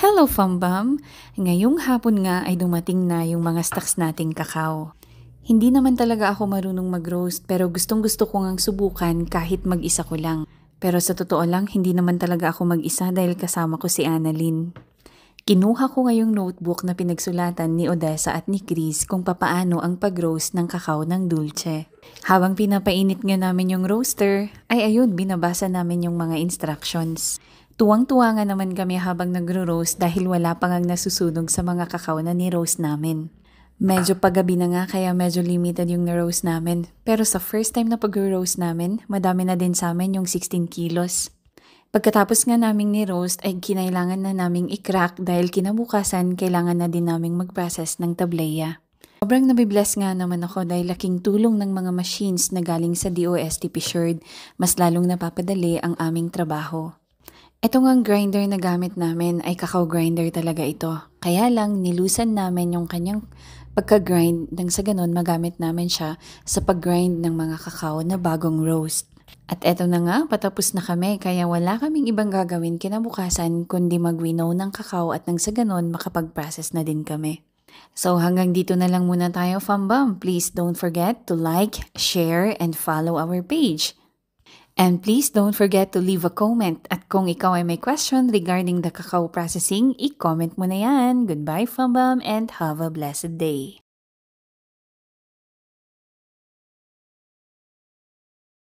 Hello Fambam! Ngayong hapon nga ay dumating na yung mga stocks nating kakao. Hindi naman talaga ako marunong mag-roast pero gustong gusto ko ngang subukan kahit mag-isa ko lang. Pero sa totoo lang, hindi naman talaga ako mag-isa dahil kasama ko si Annalyn. Kinuha ko ngayong notebook na pinagsulatan ni Odessa at ni Chris kung papaano ang pag-roast ng kakao ng dulce. Habang pinapainit nga namin yung roaster, ay ayun, binabasa namin yung mga instructions. Tuwang-tuwa nga naman kami habang nagro-roast dahil wala pang ang nasusunog sa mga kakao na ni-roast namin. Medyo paggabi na nga kaya medyo limited yung na-roast namin. Pero sa first time na pag-roast namin, madami na din sa amin yung 16 kilos. Pagkatapos nga naming ni-roast ay kinailangan na naming i-crack dahil kinabukasan kailangan na din naming mag-process ng tableya. Sobrang nabibless nga naman ako dahil laking tulong ng mga machines na galing sa DOSTP Sherd, mas lalong napapadali ang aming trabaho. Ito ngang grinder na gamit namin ay kakao grinder talaga ito. Kaya lang nilusan namin yung kanyang pagka-grind nang sa ganun magamit namin siya sa pag-grind ng mga kakao na bagong roast. At eto na nga, patapos na kami kaya wala kaming ibang gagawin kinabukasan kundi mag magwinaw ng kakao at nang sa ganun makapag-process na din kami. So hanggang dito na lang muna tayo, Fambam. Please don't forget to like, share, and follow our page. And please don't forget to leave a comment. At kung ikaw ay may question regarding the cacao processing, i-comment mo na yan. Goodbye, Fambam, and have a blessed day.